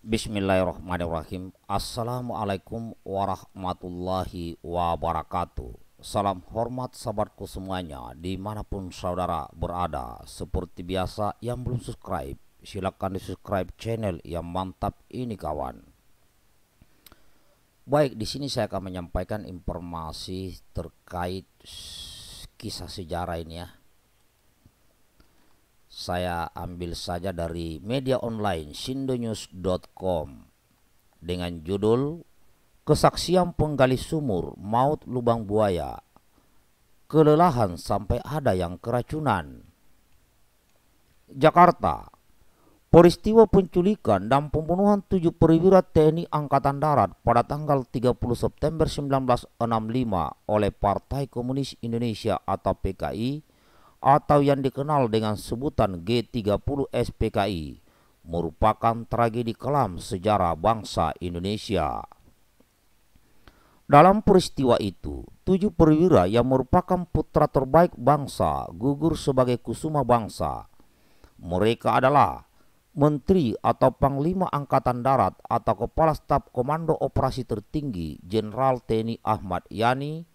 Bismillahirrahmanirrahim Assalamualaikum warahmatullahi wabarakatuh Salam hormat sahabatku semuanya Dimanapun saudara berada Seperti biasa yang belum subscribe Silahkan di subscribe channel yang mantap ini kawan Baik di sini saya akan menyampaikan informasi terkait kisah sejarah ini ya saya ambil saja dari media online sindonews.com dengan judul Kesaksian Penggali Sumur Maut Lubang Buaya Kelelahan sampai ada yang keracunan Jakarta Peristiwa penculikan dan pembunuhan tujuh perwira TNI Angkatan Darat pada tanggal 30 September 1965 oleh Partai Komunis Indonesia atau PKI atau yang dikenal dengan sebutan G30 SPKI merupakan tragedi kelam sejarah bangsa Indonesia. Dalam peristiwa itu, tujuh perwira yang merupakan putra terbaik bangsa gugur sebagai kusuma bangsa. Mereka adalah Menteri atau Panglima Angkatan Darat atau Kepala Staf Komando Operasi Tertinggi Jenderal TNI Ahmad Yani,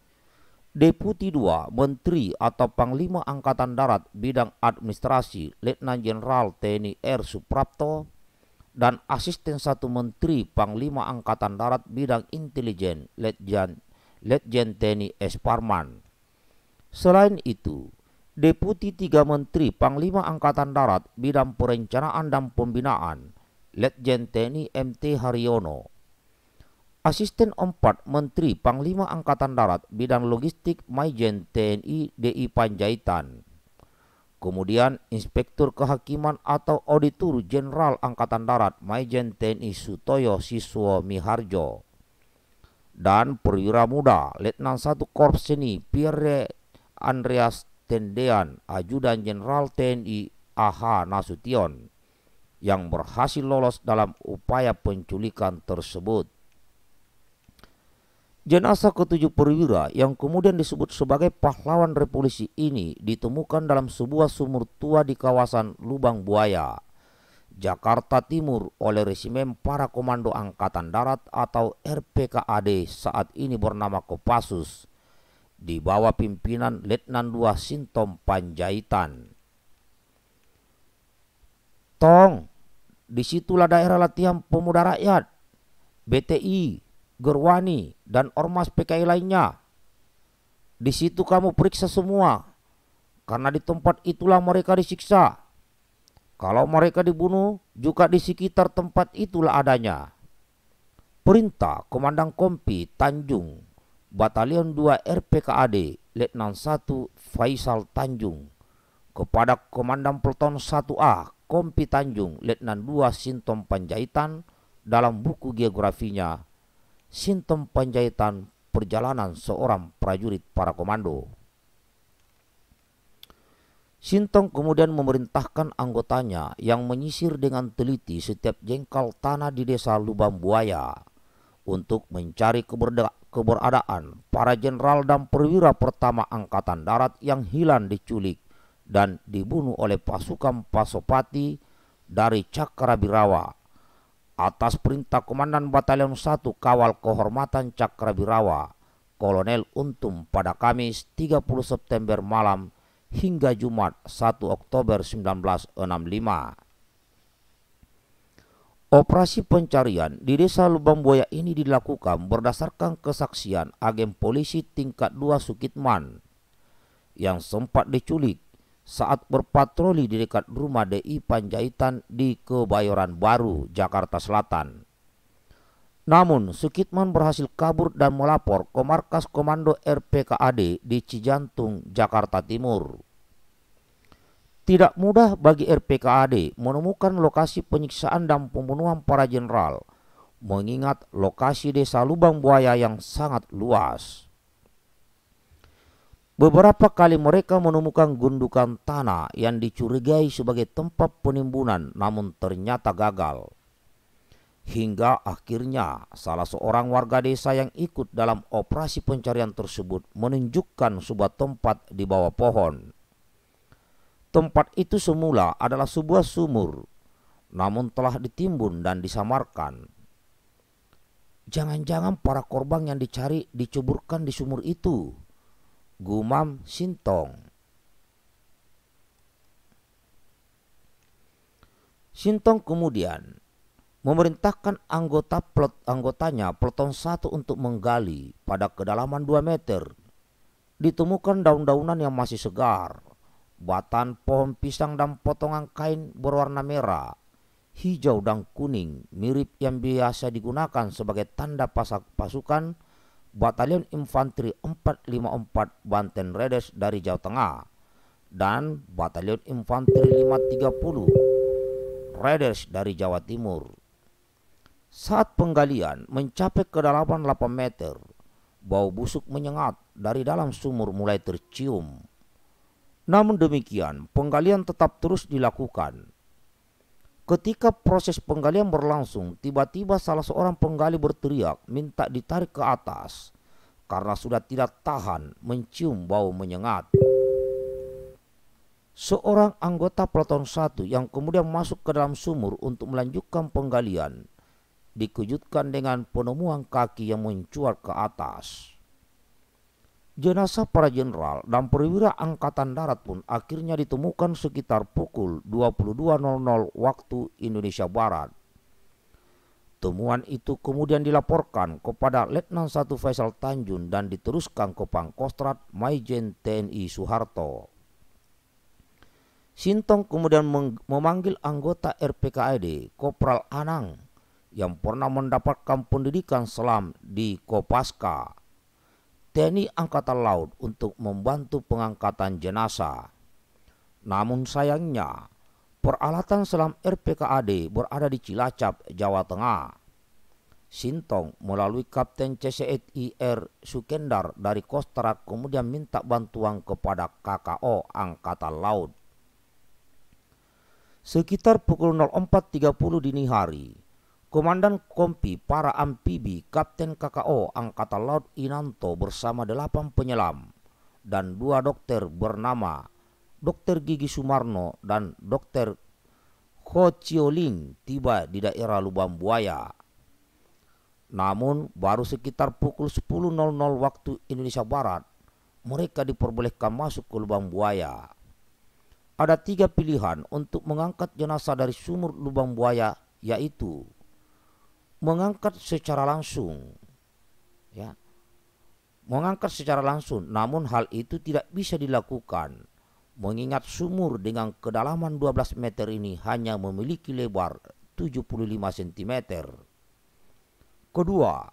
Deputi 2 Menteri atau Panglima Angkatan Darat Bidang Administrasi Letnan Jenderal TNI R Suprapto dan Asisten Satu Menteri Panglima Angkatan Darat Bidang Intelijen Letjen Letjen TNI S Parman. Selain itu, Deputi 3 Menteri Panglima Angkatan Darat Bidang Perencanaan dan Pembinaan Letjen TNI MT Haryono Asisten 4 Menteri Panglima Angkatan Darat Bidang Logistik Maijen TNI DI Panjaitan. Kemudian Inspektur Kehakiman atau Auditor Jenderal Angkatan Darat Maijen TNI Sutoyo Siswo Miharjo. Dan Perwira Muda Letnan 1 Korps Seni Pierre Andreas Tendean Ajudan Jenderal TNI AH Nasution yang berhasil lolos dalam upaya penculikan tersebut. Jenazah ketujuh perwira yang kemudian disebut sebagai pahlawan revolusi ini ditemukan dalam sebuah sumur tua di kawasan Lubang Buaya, Jakarta Timur oleh resimen para komando angkatan darat atau RPKAD saat ini bernama Kopassus di bawah pimpinan Letnan II Sintom Panjaitan. Tong, disitulah daerah latihan pemuda rakyat, BTI, Gerwani dan ormas PKI lainnya. Di situ kamu periksa semua, karena di tempat itulah mereka disiksa. Kalau mereka dibunuh, juga di sekitar tempat itulah adanya. Perintah Komandan Kompi Tanjung, Batalion 2 RPKAD, Letnan 1 Faisal Tanjung, kepada Komandan Pelton 1A Kompi Tanjung, Letnan 2 Sintom Panjaitan, dalam buku geografinya Sintom Panjaitan perjalanan seorang prajurit para komando. Sintong kemudian memerintahkan anggotanya yang menyisir dengan teliti setiap jengkal tanah di desa Lubang Buaya untuk mencari keberadaan para jenderal dan perwira pertama angkatan darat yang hilang diculik dan dibunuh oleh pasukan Pasopati dari Cakrabirawa atas perintah Komandan Batalion 1 Kawal Kehormatan Cakrabirawa, Kolonel Untum pada Kamis 30 September malam hingga Jumat 1 Oktober 1965. Operasi pencarian di desa Lubang Buaya ini dilakukan berdasarkan kesaksian agen polisi tingkat 2 Sukitman yang sempat diculik saat berpatroli di dekat rumah DI Panjaitan di Kebayoran Baru, Jakarta Selatan. Namun, Sukitman berhasil kabur dan melapor ke markas komando RPKAD di Cijantung, Jakarta Timur. Tidak mudah bagi RPKAD menemukan lokasi penyiksaan dan pembunuhan para jenderal, mengingat lokasi desa Lubang Buaya yang sangat luas. Beberapa kali mereka menemukan gundukan tanah yang dicurigai sebagai tempat penimbunan namun ternyata gagal. Hingga akhirnya salah seorang warga desa yang ikut dalam operasi pencarian tersebut menunjukkan sebuah tempat di bawah pohon. Tempat itu semula adalah sebuah sumur, namun telah ditimbun dan disamarkan. Jangan-jangan para korban yang dicari dicuburkan di sumur itu gumam sintong. Sintong kemudian memerintahkan anggota plot anggotanya peloton satu untuk menggali pada kedalaman 2 meter. Ditemukan daun-daunan yang masih segar, batan pohon pisang dan potongan kain berwarna merah, hijau dan kuning mirip yang biasa digunakan sebagai tanda pasak pasukan Batalion Infanteri 454 Banten Redes dari Jawa Tengah dan Batalion Infanteri 530 Redes dari Jawa Timur. Saat penggalian mencapai kedalaman 8 meter, bau busuk menyengat dari dalam sumur mulai tercium. Namun demikian, penggalian tetap terus dilakukan Ketika proses penggalian berlangsung, tiba-tiba salah seorang penggali berteriak minta ditarik ke atas karena sudah tidak tahan mencium bau menyengat. Seorang anggota Proton 1 yang kemudian masuk ke dalam sumur untuk melanjutkan penggalian dikejutkan dengan penemuan kaki yang mencuat ke atas. Jenazah para jenderal dan perwira angkatan darat pun akhirnya ditemukan sekitar pukul 22.00 waktu Indonesia Barat. Temuan itu kemudian dilaporkan kepada Letnan 1 Faisal Tanjung dan diteruskan ke Pangkostrat Maijen TNI Soeharto. Sintong kemudian memanggil anggota RPKAD Kopral Anang, yang pernah mendapatkan pendidikan selam di Kopaska TNI Angkatan Laut untuk membantu pengangkatan jenazah. Namun sayangnya, peralatan selam RPKAD berada di Cilacap, Jawa Tengah. Sintong melalui Kapten CCIR Sukendar dari Kostra kemudian minta bantuan kepada KKO Angkatan Laut. Sekitar pukul 04.30 dini hari, Komandan Kompi para amfibi Kapten KKO Angkatan Laut Inanto bersama delapan penyelam dan dua dokter bernama Dokter Gigi Sumarno dan Dokter Ho Ling tiba di daerah Lubang Buaya. Namun baru sekitar pukul 10.00 waktu Indonesia Barat, mereka diperbolehkan masuk ke Lubang Buaya. Ada tiga pilihan untuk mengangkat jenazah dari sumur Lubang Buaya yaitu mengangkat secara langsung ya mengangkat secara langsung namun hal itu tidak bisa dilakukan mengingat sumur dengan kedalaman 12 meter ini hanya memiliki lebar 75 cm. Kedua,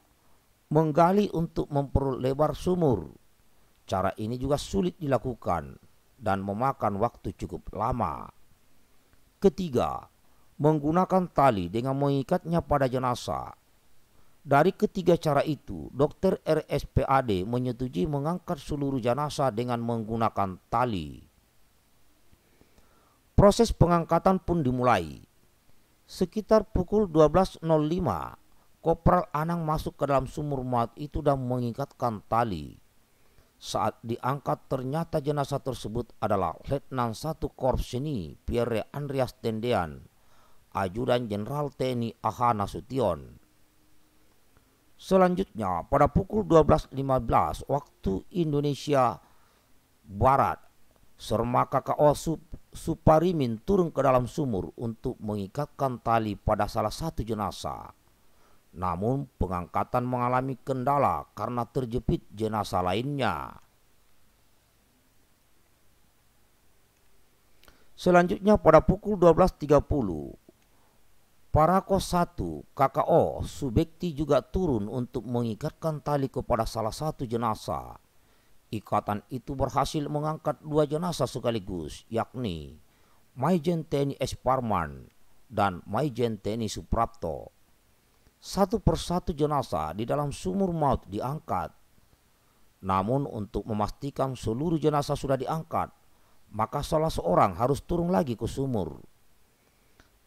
menggali untuk memperlebar sumur. Cara ini juga sulit dilakukan dan memakan waktu cukup lama. Ketiga, menggunakan tali dengan mengikatnya pada jenazah. Dari ketiga cara itu, dokter RSPAD menyetujui mengangkat seluruh jenazah dengan menggunakan tali. Proses pengangkatan pun dimulai. Sekitar pukul 12.05, Kopral Anang masuk ke dalam sumur muat itu dan mengikatkan tali. Saat diangkat ternyata jenazah tersebut adalah Letnan 1 Korps Seni Pierre Andreas Tendean Ajudan Jenderal TNI AH Nasution. Selanjutnya, pada pukul 12.15 waktu Indonesia Barat, Sermaka KO Suparimin turun ke dalam sumur untuk mengikatkan tali pada salah satu jenazah. Namun pengangkatan mengalami kendala karena terjepit jenazah lainnya. Selanjutnya pada pukul 12.30 Paragraf 1 KKO Subekti juga turun untuk mengikatkan tali kepada salah satu jenazah. Ikatan itu berhasil mengangkat dua jenazah sekaligus, yakni Maijen TNI S. dan Maijen TNI Suprapto. Satu persatu jenazah di dalam sumur maut diangkat. Namun untuk memastikan seluruh jenazah sudah diangkat, maka salah seorang harus turun lagi ke sumur.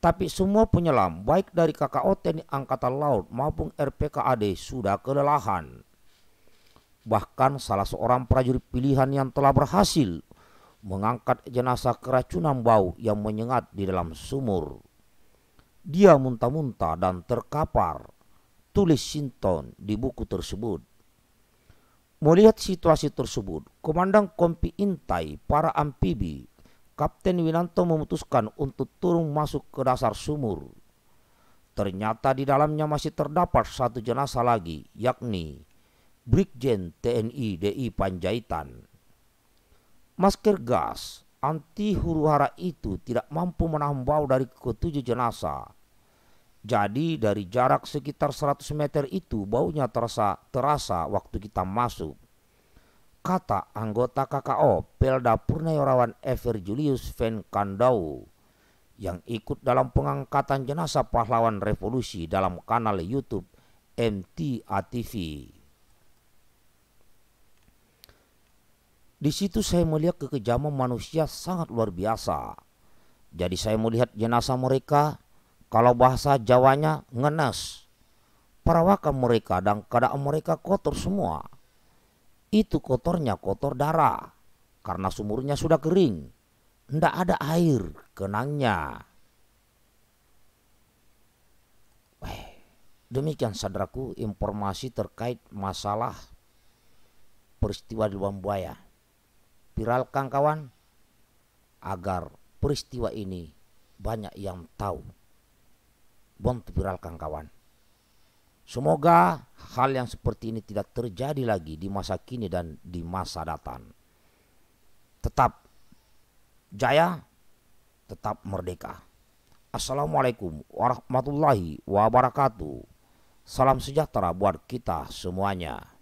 Tapi semua penyelam, baik dari KKO TNI Angkatan Laut maupun RPKAD sudah kelelahan. Bahkan salah seorang prajurit pilihan yang telah berhasil mengangkat jenazah keracunan bau yang menyengat di dalam sumur. Dia muntah-muntah dan terkapar, tulis Sinton di buku tersebut. Melihat situasi tersebut, Komandan Kompi Intai para amfibi Kapten Winanto memutuskan untuk turun masuk ke dasar sumur. Ternyata di dalamnya masih terdapat satu jenazah lagi, yakni Brigjen TNI DI Panjaitan. Masker gas anti huru hara itu tidak mampu menahan bau dari ketujuh jenazah. Jadi dari jarak sekitar 100 meter itu baunya terasa terasa waktu kita masuk kata anggota KKO Pelda Purnayorawan Ever Julius Van Kandau yang ikut dalam pengangkatan jenazah pahlawan revolusi dalam kanal YouTube MTA TV. Di situ saya melihat kekejaman manusia sangat luar biasa. Jadi saya melihat jenazah mereka, kalau bahasa Jawanya ngenes. Perawakan mereka dan keadaan mereka kotor semua. Itu kotornya kotor darah karena sumurnya sudah kering. Tidak ada air kenangnya. Eh, demikian sadraku informasi terkait masalah peristiwa di Buaya. Viralkan kawan agar peristiwa ini banyak yang tahu. Bond viralkan kawan. Semoga hal yang seperti ini tidak terjadi lagi di masa kini dan di masa datang. Tetap jaya, tetap merdeka. Assalamualaikum warahmatullahi wabarakatuh. Salam sejahtera buat kita semuanya.